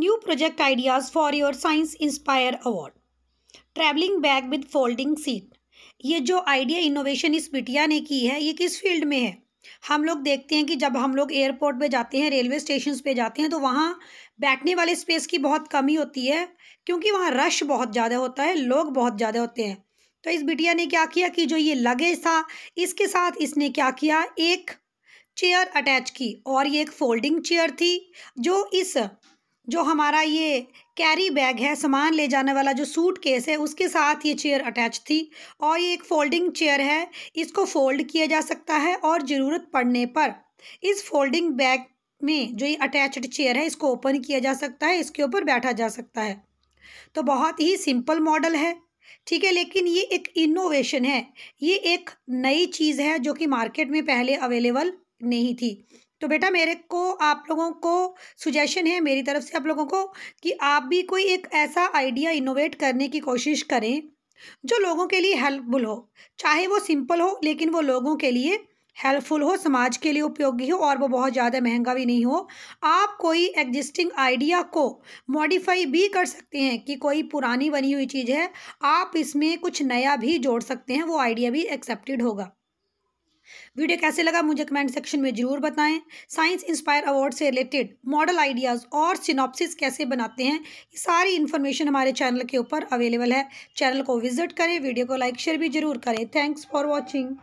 new project ideas for your science inspire award travelling bag with folding seat ये जो idea innovation इस बिटिया ने की है ये किस फील्ड में है हम लोग देखते हैं कि जब हम लोग एयरपोर्ट पे जाते हैं रेलवे स्टेशन पे जाते हैं तो वहाँ बैठने वाले स्पेस की बहुत कमी होती है क्योंकि वहाँ रश बहुत ज़्यादा होता है लोग बहुत ज़्यादा होते हैं तो इस बिटिया ने क्या किया कि जो ये लगेज था इसके साथ इसने क्या किया एक चेयर अटैच की और ये एक फोल्डिंग चेयर थी जो इस जो हमारा ये कैरी बैग है सामान ले जाने वाला जो सूट केस है उसके साथ ये चेयर अटैच थी और ये एक फोल्डिंग चेयर है इसको फोल्ड किया जा सकता है और ज़रूरत पड़ने पर इस फोल्डिंग बैग में जो ये अटैच्ड चेयर है इसको ओपन किया जा सकता है इसके ऊपर बैठा जा सकता है तो बहुत ही सिंपल मॉडल है ठीक है लेकिन ये एक इनोवेशन है ये एक नई चीज़ है जो कि मार्केट में पहले अवेलेबल नहीं थी तो बेटा मेरे को आप लोगों को सुजेशन है मेरी तरफ से आप लोगों को कि आप भी कोई एक ऐसा आइडिया इनोवेट करने की कोशिश करें जो लोगों के लिए हेल्पफुल हो चाहे वो सिंपल हो लेकिन वो लोगों के लिए हेल्पफुल हो समाज के लिए उपयोगी हो और वो बहुत ज़्यादा महंगा भी नहीं हो आप कोई एग्जिस्टिंग आइडिया को मॉडिफाई भी कर सकते हैं कि कोई पुरानी बनी हुई चीज़ है आप इसमें कुछ नया भी जोड़ सकते हैं वो आइडिया भी एक्सेप्टेड होगा वीडियो कैसे लगा मुझे कमेंट सेक्शन में ज़रूर बताएं साइंस इंस्पायर अवार्ड से रिलेटेड मॉडल आइडियाज़ और सिनॉप्सिस कैसे बनाते हैं ये सारी इन्फॉर्मेशन हमारे चैनल के ऊपर अवेलेबल है चैनल को विजिट करें वीडियो को लाइक शेयर भी ज़रूर करें थैंक्स फॉर वॉचिंग